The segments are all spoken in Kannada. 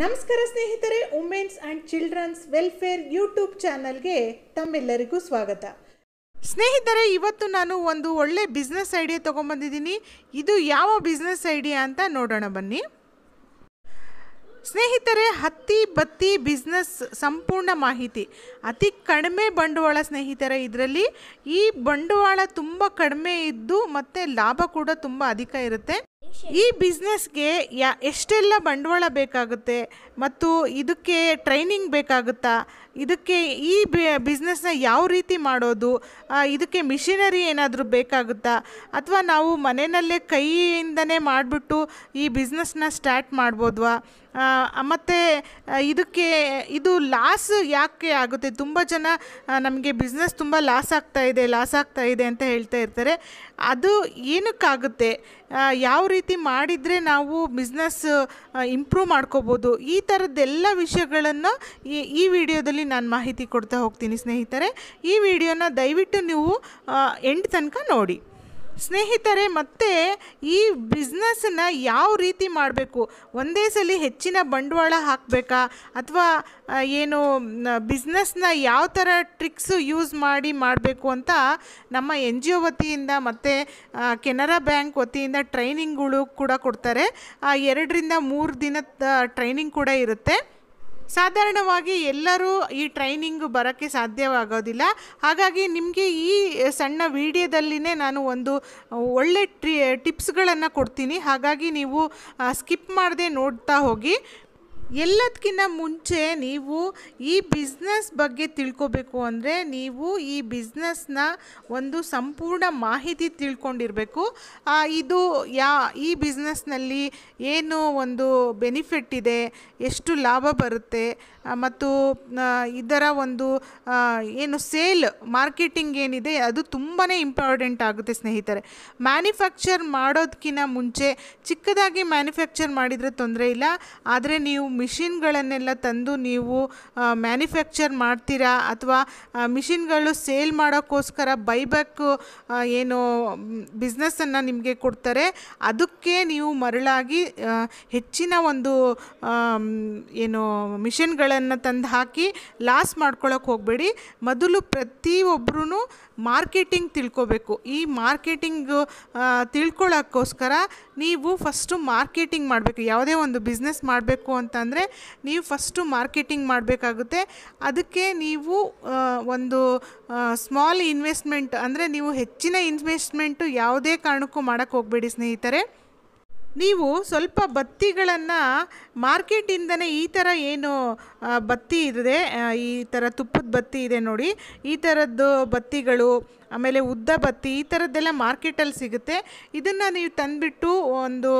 ನಮಸ್ಕಾರ ಸ್ನೇಹಿತರೆ women's and children's welfare YouTube ಚಾನಲ್ಗೆ ತಮ್ಮೆಲ್ಲರಿಗೂ ಸ್ವಾಗತ ಸ್ನೇಹಿತರೆ ಇವತ್ತು ನಾನು ಒಂದು ಒಳ್ಳೆ ಬಿಸ್ನೆಸ್ ಐಡಿಯಾ ತೊಗೊಂಬಂದಿದ್ದೀನಿ ಇದು ಯಾವ ಬಿಸ್ನೆಸ್ ಐಡಿಯಾ ಅಂತ ನೋಡೋಣ ಬನ್ನಿ ಸ್ನೇಹಿತರೆ ಹತ್ತಿ ಬತ್ತಿ ಬಿಸ್ನೆಸ್ ಸಂಪೂರ್ಣ ಮಾಹಿತಿ ಅತಿ ಕಡಿಮೆ ಬಂಡವಾಳ ಸ್ನೇಹಿತರೆ ಇದರಲ್ಲಿ ಈ ಬಂಡವಾಳ ತುಂಬ ಕಡಿಮೆ ಇದ್ದು ಮತ್ತು ಲಾಭ ಕೂಡ ತುಂಬ ಅಧಿಕ ಇರುತ್ತೆ ಈ ಬಿಸ್ನೆಸ್ಗೆ ಯಾ ಎಷ್ಟೆಲ್ಲ ಬಂಡವಾಳ ಬೇಕಾಗುತ್ತೆ ಮತ್ತು ಇದಕ್ಕೆ ಟ್ರೈನಿಂಗ್ ಬೇಕಾಗುತ್ತಾ ಇದಕ್ಕೆ ಈ ಬಿಸ್ನೆಸ್ನ ಯಾವ ರೀತಿ ಮಾಡೋದು ಇದಕ್ಕೆ ಮಿಷಿನರಿ ಏನಾದರೂ ಬೇಕಾಗುತ್ತಾ ಅಥವಾ ನಾವು ಮನೆಯಲ್ಲೇ ಕೈಯಿಂದನೇ ಮಾಡಿಬಿಟ್ಟು ಈ ಬಿಸ್ನೆಸ್ನ ಸ್ಟಾರ್ಟ್ ಮಾಡ್ಬೋದ್ವಾ ಮತ್ತು ಇದಕ್ಕೆ ಇದು ಲಾಸ್ ಯಾಕೆ ಆಗುತ್ತೆ ತುಂಬ ಜನ ನಮಗೆ ಬಿಸ್ನೆಸ್ ತುಂಬ ಲಾಸ್ ಆಗ್ತಾ ಇದೆ ಲಾಸ್ ಆಗ್ತಾ ಇದೆ ಅಂತ ಹೇಳ್ತಾ ಇರ್ತಾರೆ ಅದು ಏನಕ್ಕಾಗುತ್ತೆ ಯಾವ ರೀತಿ ಮಾಡಿದರೆ ನಾವು ಬಿಸ್ನೆಸ್ ಇಂಪ್ರೂವ್ ಮಾಡ್ಕೋಬೋದು ಈ ಥರದ್ದೆಲ್ಲ ವಿಷಯಗಳನ್ನು ಈ ಈ ವಿಡಿಯೋದಲ್ಲಿ ನಾನು ಮಾಹಿತಿ ಕೊಡ್ತಾ ಹೋಗ್ತೀನಿ ಸ್ನೇಹಿತರೆ ಈ ವಿಡಿಯೋನ ದಯವಿಟ್ಟು ನೀವು ಎಂಡ್ ತನಕ ನೋಡಿ ಸ್ನೇಹಿತರೆ ಮತ್ತು ಈ ಬಿಸ್ನೆಸ್ನ ಯಾವ ರೀತಿ ಮಾಡಬೇಕು ಒಂದೇ ಸಲ ಹೆಚ್ಚಿನ ಬಂಡವಾಳ ಹಾಕಬೇಕಾ ಅಥವಾ ಏನು ಬಿಸ್ನೆಸ್ನ ಯಾವ ಥರ ಟ್ರಿಕ್ಸು ಯೂಸ್ ಮಾಡಿ ಮಾಡಬೇಕು ಅಂತ ನಮ್ಮ ಎನ್ ಜಿ ಒ ವತಿಯಿಂದ ಮತ್ತು ಕೆನರಾ ಬ್ಯಾಂಕ್ ವತಿಯಿಂದ ಟ್ರೈನಿಂಗ್ಗಳು ಕೂಡ ಕೊಡ್ತಾರೆ ಎರಡರಿಂದ ಮೂರು ದಿನದ ಟ್ರೈನಿಂಗ್ ಕೂಡ ಇರುತ್ತೆ ಸಾಧಾರಣವಾಗಿ ಎಲ್ಲರೂ ಈ ಟ್ರೈನಿಂಗ್ ಬರೋಕ್ಕೆ ಸಾಧ್ಯವಾಗೋದಿಲ್ಲ ಹಾಗಾಗಿ ನಿಮಗೆ ಈ ಸಣ್ಣ ವಿಡಿಯೋದಲ್ಲಿನೇ ನಾನು ಒಂದು ಒಳ್ಳೆ ಟ್ರಿ ಟಿಪ್ಸ್ಗಳನ್ನು ಕೊಡ್ತೀನಿ ಹಾಗಾಗಿ ನೀವು ಸ್ಕಿಪ್ ಮಾಡದೆ ನೋಡ್ತಾ ಹೋಗಿ ಎಲ್ಲದಕ್ಕಿಂತ ಮುಂಚೆ ನೀವು ಈ ಬಿಸ್ನೆಸ್ ಬಗ್ಗೆ ತಿಳ್ಕೋಬೇಕು ಅಂದರೆ ನೀವು ಈ ಬಿಸ್ನೆಸ್ನ ಒಂದು ಸಂಪೂರ್ಣ ಮಾಹಿತಿ ತಿಳ್ಕೊಂಡಿರಬೇಕು ಇದು ಯಾ ಈ ಬಿಸ್ನೆಸ್ನಲ್ಲಿ ಏನು ಒಂದು ಬೆನಿಫಿಟ್ ಇದೆ ಎಷ್ಟು ಲಾಭ ಬರುತ್ತೆ ಮತ್ತು ಇದರ ಒಂದು ಏನು ಸೇಲ್ ಮಾರ್ಕೆಟಿಂಗ್ ಏನಿದೆ ಅದು ತುಂಬಾ ಇಂಪಾರ್ಟೆಂಟ್ ಆಗುತ್ತೆ ಸ್ನೇಹಿತರೆ ಮ್ಯಾನುಫ್ಯಾಕ್ಚರ್ ಮಾಡೋದಕ್ಕಿಂತ ಮುಂಚೆ ಚಿಕ್ಕದಾಗಿ ಮ್ಯಾನುಫ್ಯಾಕ್ಚರ್ ಮಾಡಿದರೆ ತೊಂದರೆ ಇಲ್ಲ ಆದರೆ ನೀವು ಮಿಷಿನ್ಗಳನ್ನೆಲ್ಲ ತಂದು ನೀವು ಮ್ಯಾನುಫ್ಯಾಕ್ಚರ್ ಮಾಡ್ತೀರಾ ಅಥವಾ ಮಿಷಿನ್ಗಳು ಸೇಲ್ ಮಾಡೋಕ್ಕೋಸ್ಕರ ಬೈಬ್ಯಾಕ್ ಏನು ಬಿಸ್ನೆಸ್ಸನ್ನು ನಿಮಗೆ ಕೊಡ್ತಾರೆ ಅದಕ್ಕೆ ನೀವು ಮರಳಾಗಿ ಹೆಚ್ಚಿನ ಒಂದು ಏನು ಮಿಷಿನ್ಗಳನ್ನು ತಂದು ಹಾಕಿ ಲಾಸ್ ಮಾಡ್ಕೊಳ್ಳೋಕೆ ಹೋಗಬೇಡಿ ಮೊದಲು ಪ್ರತಿಯೊಬ್ಬರೂ ಮಾರ್ಕೆಟಿಂಗ್ ತಿಳ್ಕೋಬೇಕು ಈ ಮಾರ್ಕೆಟಿಂಗ್ ತಿಳ್ಕೊಳ್ಳೋಕ್ಕೋಸ್ಕರ ನೀವು ಫಸ್ಟು ಮಾರ್ಕೆಟಿಂಗ್ ಮಾಡಬೇಕು ಯಾವುದೇ ಒಂದು ಬಿಸ್ನೆಸ್ ಮಾಡಬೇಕು ಅಂತ ಅಂದರೆ ನೀವು ಫಸ್ಟು ಮಾರ್ಕೆಟಿಂಗ್ ಮಾಡಬೇಕಾಗುತ್ತೆ ಅದಕ್ಕೆ ನೀವು ಒಂದು ಸ್ಮಾಲ್ ಇನ್ವೆಸ್ಟ್ಮೆಂಟ್ ಅಂದರೆ ನೀವು ಹೆಚ್ಚಿನ ಇನ್ವೆಸ್ಟ್ಮೆಂಟು ಯಾವುದೇ ಕಾರಣಕ್ಕೂ ಮಾಡೋಕ್ಕೆ ಹೋಗಬೇಡಿ ಸ್ನೇಹಿತರೆ ನೀವು ಸ್ವಲ್ಪ ಬತ್ತಿಗಳನ್ನು ಮಾರ್ಕೆಟಿಂದನೇ ಈ ಥರ ಏನು ಬತ್ತಿ ಇದೆ ಈ ಥರ ತುಪ್ಪದ ಬತ್ತಿ ಇದೆ ನೋಡಿ ಈ ಥರದ್ದು ಬತ್ತಿಗಳು ಆಮೇಲೆ ಉದ್ದ ಬತ್ತಿ ಈ ಥರದ್ದೆಲ್ಲ ಮಾರ್ಕೆಟಲ್ಲಿ ಸಿಗುತ್ತೆ ಇದನ್ನು ನೀವು ತಂದುಬಿಟ್ಟು ಒಂದು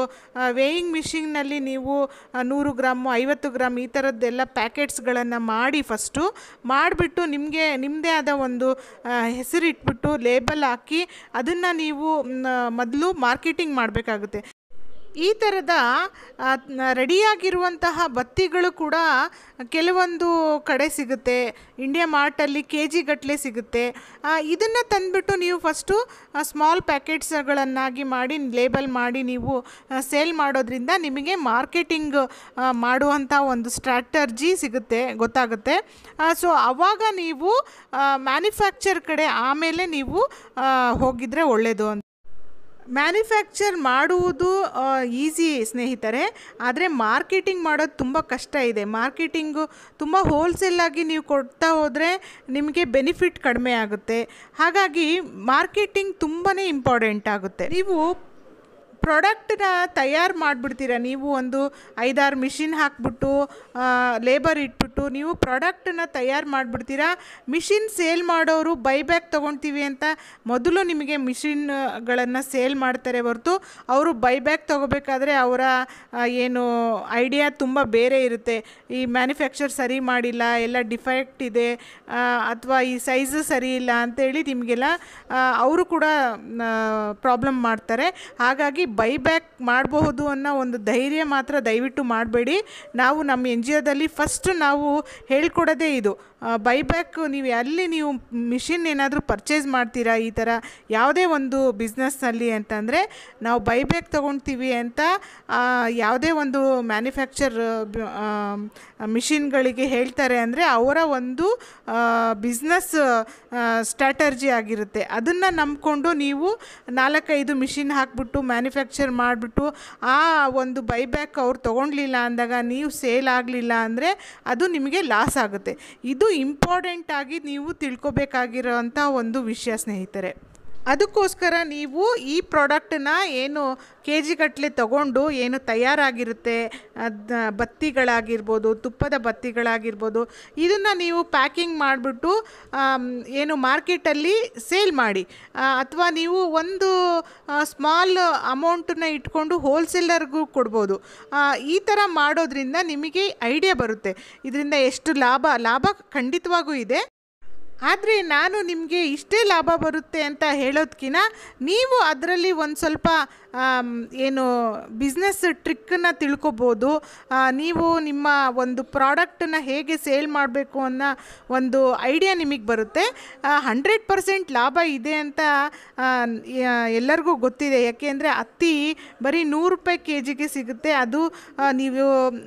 ವೇಯಿಂಗ್ ಮಿಷಿನ್ನಲ್ಲಿ ನೀವು ನೂರು ಗ್ರಾಮು ಐವತ್ತು ಗ್ರಾಮ್ ಈ ಥರದ್ದೆಲ್ಲ ಪ್ಯಾಕೆಟ್ಸ್ಗಳನ್ನು ಮಾಡಿ ಫಸ್ಟು ಮಾಡಿಬಿಟ್ಟು ನಿಮಗೆ ನಿಮ್ಮದೇ ಆದ ಒಂದು ಹೆಸರಿಟ್ಬಿಟ್ಟು ಲೇಬಲ್ ಹಾಕಿ ಅದನ್ನು ನೀವು ಮೊದಲು ಮಾರ್ಕೆಟಿಂಗ್ ಮಾಡಬೇಕಾಗುತ್ತೆ ಈ ಥರದ ರೆಡಿಯಾಗಿರುವಂತಹ ಬತ್ತಿಗಳು ಕೂಡ ಕೆಲವೊಂದು ಕಡೆ ಸಿಗುತ್ತೆ ಇಂಡಿಯಾ ಮಾರ್ಟಲ್ಲಿ ಕೆ ಜಿಗಟ್ಟಲೆ ಸಿಗುತ್ತೆ ಇದನ್ನು ತಂದುಬಿಟ್ಟು ನೀವು ಫಸ್ಟು ಸ್ಮಾಲ್ ಪ್ಯಾಕೆಟ್ಸ್ಗಳನ್ನಾಗಿ ಮಾಡಿ ಲೇಬಲ್ ಮಾಡಿ ನೀವು ಸೇಲ್ ಮಾಡೋದ್ರಿಂದ ನಿಮಗೆ ಮಾರ್ಕೆಟಿಂಗ್ ಮಾಡುವಂಥ ಒಂದು ಸ್ಟ್ರಾಟರ್ಜಿ ಸಿಗುತ್ತೆ ಗೊತ್ತಾಗುತ್ತೆ ಸೊ ಆವಾಗ ನೀವು ಮ್ಯಾನುಫ್ಯಾಕ್ಚರ್ ಕಡೆ ಆಮೇಲೆ ನೀವು ಹೋಗಿದರೆ ಒಳ್ಳೆಯದು ಅಂತ ಮ್ಯಾನುಫ್ಯಾಕ್ಚರ್ ಮಾಡುವುದು ಈಸಿ ಸ್ನೇಹಿತರೆ ಆದರೆ ಮಾರ್ಕೆಟಿಂಗ್ ಮಾಡೋದು ತುಂಬ ಕಷ್ಟ ಇದೆ ಮಾರ್ಕೆಟಿಂಗು ತುಂಬ ಹೋಲ್ಸೇಲಾಗಿ ನೀವು ಕೊಡ್ತಾ ಹೋದರೆ ನಿಮಗೆ ಬೆನಿಫಿಟ್ ಕಡಿಮೆ ಆಗುತ್ತೆ ಹಾಗಾಗಿ ಮಾರ್ಕೆಟಿಂಗ್ ತುಂಬಾ ಇಂಪಾರ್ಟೆಂಟ್ ಆಗುತ್ತೆ ನೀವು ಪ್ರಾಡಕ್ಟನ್ನ ತಯಾರು ಮಾಡಿಬಿಡ್ತೀರ ನೀವು ಒಂದು ಐದಾರು ಮಿಷಿನ್ ಹಾಕಿಬಿಟ್ಟು ಲೇಬರ್ ಇಟ್ಬಿಟ್ಟು ನೀವು ಪ್ರಾಡಕ್ಟನ್ನ ತಯಾರು ಮಾಡಿಬಿಡ್ತೀರಾ ಮಿಷಿನ್ ಸೇಲ್ ಮಾಡೋರು ಬೈಬ್ಯಾಕ್ ತೊಗೊಳ್ತೀವಿ ಅಂತ ಮೊದಲು ನಿಮಗೆ ಮಿಷಿನ್ಗಳನ್ನು ಸೇಲ್ ಮಾಡ್ತಾರೆ ಹೊರತು ಅವರು ಬೈಬ್ಯಾಕ್ ತೊಗೋಬೇಕಾದ್ರೆ ಅವರ ಏನು ಐಡಿಯಾ ತುಂಬ ಬೇರೆ ಇರುತ್ತೆ ಈ ಮ್ಯಾನುಫ್ಯಾಕ್ಚರ್ ಸರಿ ಮಾಡಿಲ್ಲ ಎಲ್ಲ ಡಿಫೆಕ್ಟ್ ಇದೆ ಅಥವಾ ಈ ಸೈಜು ಸರಿ ಇಲ್ಲ ಅಂತೇಳಿ ನಿಮಗೆಲ್ಲ ಅವರು ಕೂಡ ಪ್ರಾಬ್ಲಮ್ ಮಾಡ್ತಾರೆ ಹಾಗಾಗಿ ಬೈಬ್ಯಾಕ್ ಮಾಡಬಹುದು ಅನ್ನೋ ಒಂದು ಧೈರ್ಯ ಮಾತ್ರ ದಯವಿಟ್ಟು ಮಾಡಬೇಡಿ ನಾವು ನಮ್ಮ ಎನ್ ಜಿ ಒದಲ್ಲಿ ಫಸ್ಟ್ ನಾವು ಹೇಳ್ಕೊಡೋದೇ ಇದು ಬೈಬ್ಯಾಕ್ ನೀವು ಅಲ್ಲಿ ನೀವು ಮಿಷಿನ್ ಏನಾದರೂ ಪರ್ಚೇಸ್ ಮಾಡ್ತೀರಾ ಈ ಥರ ಯಾವುದೇ ಒಂದು ಬಿಸ್ನೆಸ್ನಲ್ಲಿ ಅಂತಂದರೆ ನಾವು ಬೈಬ್ಯಾಕ್ ತೊಗೊಳ್ತೀವಿ ಅಂತ ಯಾವುದೇ ಒಂದು ಮ್ಯಾನುಫ್ಯಾಕ್ಚರ್ ಮಿಷಿನ್ಗಳಿಗೆ ಹೇಳ್ತಾರೆ ಅಂದರೆ ಅವರ ಒಂದು ಬಿಸ್ನೆಸ್ ಸ್ಟ್ರಾಟರ್ಜಿ ಆಗಿರುತ್ತೆ ಅದನ್ನು ನಂಬಿಕೊಂಡು ನೀವು ನಾಲ್ಕೈದು ಮಿಷಿನ್ ಹಾಕ್ಬಿಟ್ಟು ಮ್ಯಾನುಫ್ಯಾಕ್ಚರ್ ಮ್ಯಾನುಫ್ಯಾಕ್ಚರ್ ಮಾಡಿಬಿಟ್ಟು ಆ ಒಂದು ಬೈಬ್ಯಾಕ್ ಅವ್ರು ತೊಗೊಂಡ್ಲಿಲ್ಲ ಅಂದಾಗ ನೀವು ಸೇಲ್ ಆಗಲಿಲ್ಲ ಅಂದರೆ ಅದು ನಿಮಗೆ ಲಾಸ್ ಆಗುತ್ತೆ ಇದು ಇಂಪಾರ್ಟೆಂಟಾಗಿ ನೀವು ಅಂಥ ಒಂದು ವಿಷಯ ಸ್ನೇಹಿತರೆ ಅದಕ್ಕೋಸ್ಕರ ನೀವು ಈ ಪ್ರಾಡಕ್ಟನ್ನ ಏನು ಕೆ ಜಿಗಟ್ಟಲೆ ತಗೊಂಡು ಏನು ತಯಾರಾಗಿರುತ್ತೆ ಅದು ಬತ್ತಿಗಳಾಗಿರ್ಬೋದು ತುಪ್ಪದ ಬತ್ತಿಗಳಾಗಿರ್ಬೋದು ಇದನ್ನು ನೀವು ಪ್ಯಾಕಿಂಗ್ ಮಾಡಿಬಿಟ್ಟು ಏನು ಮಾರ್ಕೆಟಲ್ಲಿ ಸೇಲ್ ಮಾಡಿ ಅಥವಾ ನೀವು ಒಂದು ಸ್ಮಾಲ್ ಅಮೌಂಟನ್ನ ಇಟ್ಕೊಂಡು ಹೋಲ್ಸೇಲರ್ಗೂ ಕೊಡ್ಬೋದು ಈ ಥರ ಮಾಡೋದ್ರಿಂದ ನಿಮಗೆ ಐಡಿಯಾ ಬರುತ್ತೆ ಇದರಿಂದ ಎಷ್ಟು ಲಾಭ ಲಾಭ ಖಂಡಿತವಾಗೂ ಇದೆ ಆದರೆ ನಾನು ನಿಮಗೆ ಇಷ್ಟೇ ಲಾಭ ಬರುತ್ತೆ ಅಂತ ಹೇಳೋದ್ಕಿಂತ ನೀವು ಅದರಲ್ಲಿ ಒಂದು ಸ್ವಲ್ಪ ಏನು ಬಿಸ್ನೆಸ್ ಟ್ರಿಕ್ಕನ್ನು ತಿಳ್ಕೊಬೋದು ನೀವು ನಿಮ್ಮ ಒಂದು ಪ್ರಾಡಕ್ಟನ್ನು ಹೇಗೆ ಸೇಲ್ ಮಾಡಬೇಕು ಅನ್ನೋ ಒಂದು ಐಡಿಯಾ ನಿಮಗೆ ಬರುತ್ತೆ ಹಂಡ್ರೆಡ್ ಪರ್ಸೆಂಟ್ ಲಾಭ ಇದೆ ಅಂತ ಎಲ್ಲರಿಗೂ ಗೊತ್ತಿದೆ ಯಾಕೆಂದರೆ ಹತ್ತಿ ಬರೀ ನೂರು ರೂಪಾಯಿ ಕೆ ಜಿಗೆ ಸಿಗುತ್ತೆ ಅದು ನೀವು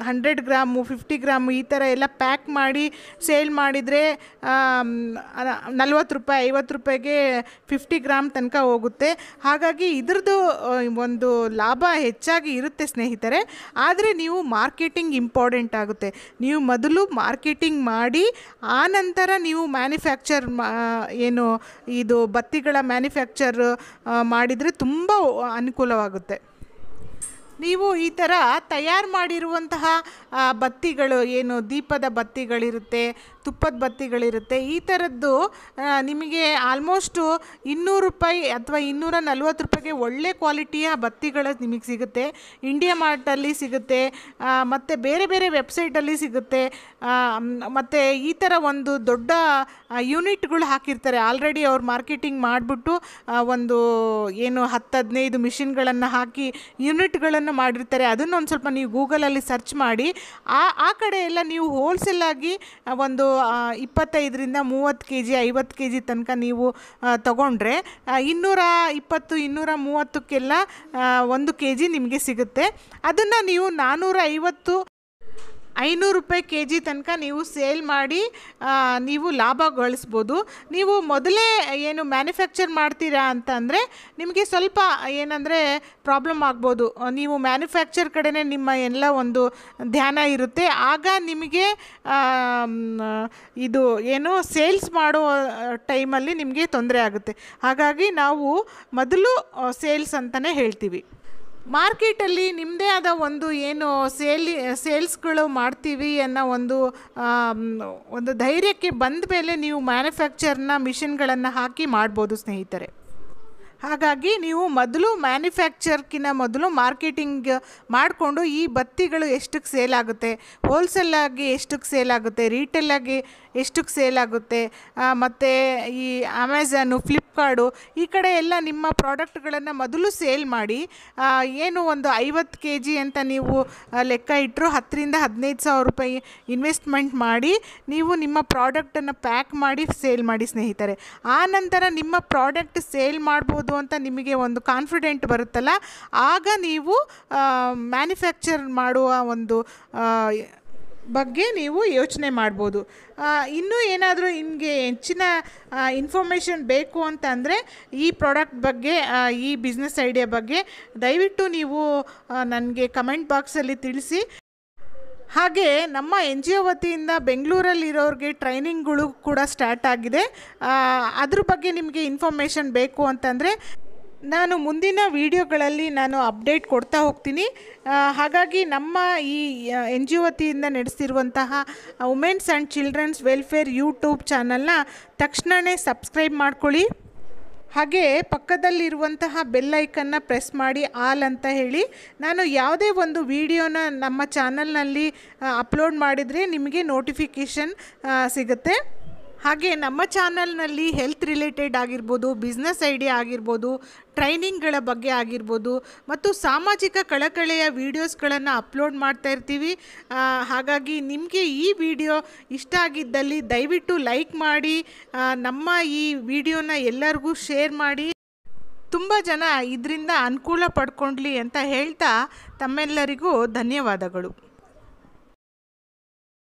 ಹಂಡ್ರೆಡ್ ಗ್ರಾಮು ಫಿಫ್ಟಿ ಗ್ರಾಮು ಈ ಥರ ಎಲ್ಲ ಪ್ಯಾಕ್ ಮಾಡಿ ಸೇಲ್ ಮಾಡಿದರೆ ನಲ್ವತ್ತು ರೂಪಾಯಿ ಐವತ್ತು ರೂಪಾಯಿಗೆ ಫಿಫ್ಟಿ ಗ್ರಾಮ್ ತನಕ ಹೋಗುತ್ತೆ ಹಾಗಾಗಿ ಇದ್ರದ್ದು ಒಂದು ಲಾಭ ಹೆಚ್ಚಾಗಿ ಇರುತ್ತೆ ಸ್ನೇಹಿತರೆ ಆದರೆ ನೀವು ಮಾರ್ಕೆಟಿಂಗ್ ಇಂಪಾರ್ಟೆಂಟ್ ಆಗುತ್ತೆ ನೀವು ಮೊದಲು ಮಾರ್ಕೆಟಿಂಗ್ ಮಾಡಿ ಆನಂತರ ನೀವು ಮ್ಯಾನುಫ್ಯಾಕ್ಚರ್ ಏನು ಇದು ಬತ್ತಿಗಳ ಮ್ಯಾನುಫ್ಯಾಕ್ಚರ್ ಮಾಡಿದರೆ ತುಂಬ ಅನುಕೂಲವಾಗುತ್ತೆ ನೀವು ಈ ಥರ ತಯಾರು ಮಾಡಿರುವಂತಹ ಬತ್ತಿಗಳು ಏನು ದೀಪದ ಬತ್ತಿಗಳಿರುತ್ತೆ ತುಪ್ಪದ ಬತ್ತಿಗಳಿರುತ್ತೆ ಈ ಥರದ್ದು ನಿಮಗೆ ಆಲ್ಮೋಸ್ಟು ಇನ್ನೂರು ರೂಪಾಯಿ ಅಥವಾ ಇನ್ನೂರ ನಲ್ವತ್ತು ರೂಪಾಯಿಗೆ ಒಳ್ಳೆ ಕ್ವಾಲಿಟಿಯ ಬತ್ತಿಗಳು ನಿಮಗೆ ಸಿಗುತ್ತೆ ಇಂಡಿಯಾ ಮಾರ್ಟಲ್ಲಿ ಸಿಗುತ್ತೆ ಮತ್ತು ಬೇರೆ ಬೇರೆ ವೆಬ್ಸೈಟಲ್ಲಿ ಸಿಗುತ್ತೆ ಮತ್ತು ಈ ಥರ ಒಂದು ದೊಡ್ಡ ಯೂನಿಟ್ಗಳು ಹಾಕಿರ್ತಾರೆ ಆಲ್ರೆಡಿ ಅವ್ರು ಮಾರ್ಕೆಟಿಂಗ್ ಮಾಡಿಬಿಟ್ಟು ಒಂದು ಏನು ಹತ್ತು ಹದಿನೈದು ಮಿಷಿನ್ಗಳನ್ನು ಹಾಕಿ ಯೂನಿಟ್ಗಳನ್ನು ಮಾಡಿರ್ತಾರೆ ಅದನ್ನು ಒಂದು ಸ್ವಲ್ಪ ನೀವು ಗೂಗಲಲ್ಲಿ ಸರ್ಚ್ ಮಾಡಿ ಆ ಆ ಕಡೆ ನೀವು ಹೋಲ್ಸೇಲಾಗಿ ಒಂದು ಇಪ್ಪತ್ತೈದರಿಂದ ಮೂವತ್ತು ಕೆ ಜಿ ಐವತ್ತು ಕೆ ಜಿ ತನಕ ನೀವು ತಗೊಂಡ್ರೆ ಇನ್ನೂರ ಇಪ್ಪತ್ತು ಇನ್ನೂರ ಮೂವತ್ತಕ್ಕೆಲ್ಲ ಒಂದು ಕೆ ಜಿ ನಿಮಗೆ ಸಿಗುತ್ತೆ ಅದನ್ನು ನೀವು ನಾನ್ನೂರ ಐವತ್ತು ಐನೂರು ರೂಪಾಯಿ ಕೆ ಜಿ ತನಕ ನೀವು ಸೇಲ್ ಮಾಡಿ ನೀವು ಲಾಭ ಗಳಿಸ್ಬೋದು ನೀವು ಮೊದಲೇ ಏನು ಮ್ಯಾನುಫ್ಯಾಕ್ಚರ್ ಮಾಡ್ತೀರಾ ಅಂತ ಅಂದರೆ ನಿಮಗೆ ಸ್ವಲ್ಪ ಏನಂದರೆ ಪ್ರಾಬ್ಲಮ್ ಆಗ್ಬೋದು ನೀವು ಮ್ಯಾನುಫ್ಯಾಕ್ಚರ್ ಕಡೆನೇ ನಿಮ್ಮ ಎಲ್ಲ ಒಂದು ಧ್ಯಾನ ಇರುತ್ತೆ ಆಗ ನಿಮಗೆ ಇದು ಏನು ಸೇಲ್ಸ್ ಮಾಡೋ ಟೈಮಲ್ಲಿ ನಿಮಗೆ ತೊಂದರೆ ಆಗುತ್ತೆ ಹಾಗಾಗಿ ನಾವು ಮೊದಲು ಸೇಲ್ಸ್ ಅಂತಲೇ ಹೇಳ್ತೀವಿ ಮಾರ್ಕೆಟಲ್ಲಿ ನಿಮ್ಮದೇ ಆದ ಒಂದು ಏನು ಸೇಲಿ ಸೇಲ್ಸ್ಗಳು ಮಾಡ್ತೀವಿ ಅನ್ನೋ ಒಂದು ಒಂದು ಧೈರ್ಯಕ್ಕೆ ಬಂದ ಮೇಲೆ ನೀವು ಮ್ಯಾನುಫ್ಯಾಕ್ಚರ್ನ ಮಿಷಿನ್ಗಳನ್ನು ಹಾಕಿ ಮಾಡ್ಬೋದು ಸ್ನೇಹಿತರೆ ಹಾಗಾಗಿ ನೀವು ಮೊದಲು ಮ್ಯಾನುಫ್ಯಾಕ್ಚರ್ಕಿನ ಮೊದಲು ಮಾರ್ಕೆಟಿಂಗ್ ಮಾಡಿಕೊಂಡು ಈ ಬತ್ತಿಗಳು ಎಷ್ಟಕ್ಕೆ ಸೇಲ್ ಆಗುತ್ತೆ ಹೋಲ್ಸೇಲಾಗಿ ಎಷ್ಟಕ್ಕೆ ಸೇಲ್ ಆಗುತ್ತೆ ರೀಟೇಲಾಗಿ ಎಷ್ಟಕ್ಕೆ ಸೇಲ್ ಆಗುತ್ತೆ ಮತ್ತು ಈ ಅಮೆಝಾನು ಫ್ಲಿಪ್ ಫ್ಲಿಪ್ಕಾರ್ಟು ಈ ಕಡೆ ಎಲ್ಲ ನಿಮ್ಮ ಪ್ರಾಡಕ್ಟ್ಗಳನ್ನು ಮೊದಲು ಸೇಲ್ ಮಾಡಿ ಏನು ಒಂದು ಐವತ್ತು ಕೆ ಜಿ ಅಂತ ನೀವು ಲೆಕ್ಕ ಇಟ್ಟರು ಹತ್ತರಿಂದ ಹದಿನೈದು ಸಾವಿರ ರೂಪಾಯಿ ಇನ್ವೆಸ್ಟ್ಮೆಂಟ್ ಮಾಡಿ ನೀವು ನಿಮ್ಮ ಪ್ರಾಡಕ್ಟನ್ನು ಪ್ಯಾಕ್ ಮಾಡಿ ಸೇಲ್ ಮಾಡಿ ಸ್ನೇಹಿತರೆ ಆ ನಂತರ ನಿಮ್ಮ ಪ್ರಾಡಕ್ಟ್ ಸೇಲ್ ಮಾಡ್ಬೋದು ಅಂತ ನಿಮಗೆ ಒಂದು ಕಾನ್ಫಿಡೆಂಟ್ ಬರುತ್ತಲ್ಲ ಆಗ ನೀವು ಮ್ಯಾನುಫ್ಯಾಕ್ಚರ್ ಮಾಡುವ ಒಂದು ಬಗ್ಗೆ ನೀವು ಯೋಚನೆ ಮಾಡ್ಬೋದು ಇನ್ನೂ ಏನಾದರೂ ನಿಮಗೆ ಹೆಚ್ಚಿನ ಇನ್ಫಾರ್ಮೇಷನ್ ಬೇಕು ಅಂತಂದರೆ ಈ ಪ್ರಾಡಕ್ಟ್ ಬಗ್ಗೆ ಈ ಬಿಸ್ನೆಸ್ ಐಡಿಯಾ ಬಗ್ಗೆ ದಯವಿಟ್ಟು ನೀವು ನನಗೆ ಕಮೆಂಟ್ ಬಾಕ್ಸಲ್ಲಿ ತಿಳಿಸಿ ಹಾಗೆ ನಮ್ಮ ಎನ್ ಜಿ ಒ ವತಿಯಿಂದ ಬೆಂಗಳೂರಲ್ಲಿರೋರಿಗೆ ಟ್ರೈನಿಂಗ್ಗಳು ಕೂಡ ಸ್ಟಾರ್ಟ್ ಆಗಿದೆ ಅದ್ರ ಬಗ್ಗೆ ನಿಮಗೆ ಇನ್ಫಾರ್ಮೇಷನ್ ಬೇಕು ಅಂತಂದರೆ ನಾನು ಮುಂದಿನ ವಿಡಿಯೋಗಳಲ್ಲಿ ನಾನು ಅಪ್ಡೇಟ್ ಕೊಡ್ತಾ ಹೋಗ್ತೀನಿ ಹಾಗಾಗಿ ನಮ್ಮ ಈ ಎನ್ ಜಿ ಒ ವತಿಯಿಂದ ನಡೆಸ್ತಿರುವಂತಹ women's and children's welfare YouTube ಚಾನಲ್ನ ತಕ್ಷಣವೇ ಸಬ್ಸ್ಕ್ರೈಬ್ ಮಾಡ್ಕೊಳ್ಳಿ ಹಾಗೆ ಪಕ್ಕದಲ್ಲಿರುವಂತಹ ಬೆಲ್ಲೈಕನ್ನ ಪ್ರೆಸ್ ಮಾಡಿ ಆಲ್ ಅಂತ ಹೇಳಿ ನಾನು ಯಾವುದೇ ಒಂದು ವಿಡಿಯೋನ ನಮ್ಮ ಚಾನಲ್ನಲ್ಲಿ ಅಪ್ಲೋಡ್ ಮಾಡಿದರೆ ನಿಮಗೆ ನೋಟಿಫಿಕೇಷನ್ ಸಿಗುತ್ತೆ ಹಾಗೆ ನಮ್ಮ ಚಾನಲ್ನಲ್ಲಿ ಹೆಲ್ತ್ ರಿಲೇಟೆಡ್ ಆಗಿರ್ಬೋದು ಬಿಸ್ನೆಸ್ ಐಡಿಯಾ ಆಗಿರ್ಬೋದು ಟ್ರೈನಿಂಗ್ಗಳ ಬಗ್ಗೆ ಆಗಿರ್ಬೋದು ಮತ್ತು ಸಾಮಾಜಿಕ ಕಳಕಳೆಯ ವೀಡಿಯೋಸ್ಗಳನ್ನು ಅಪ್ಲೋಡ್ ಮಾಡ್ತಾ ಇರ್ತೀವಿ ಹಾಗಾಗಿ ನಿಮಗೆ ಈ ವಿಡಿಯೋ ಇಷ್ಟ ಆಗಿದ್ದಲ್ಲಿ ದಯವಿಟ್ಟು ಲೈಕ್ ಮಾಡಿ ನಮ್ಮ ಈ ವಿಡಿಯೋನ ಎಲ್ಲರಿಗೂ ಶೇರ್ ಮಾಡಿ ತುಂಬ ಜನ ಇದರಿಂದ ಅನುಕೂಲ ಪಡ್ಕೊಂಡ್ಲಿ ಅಂತ ಹೇಳ್ತಾ ತಮ್ಮೆಲ್ಲರಿಗೂ ಧನ್ಯವಾದಗಳು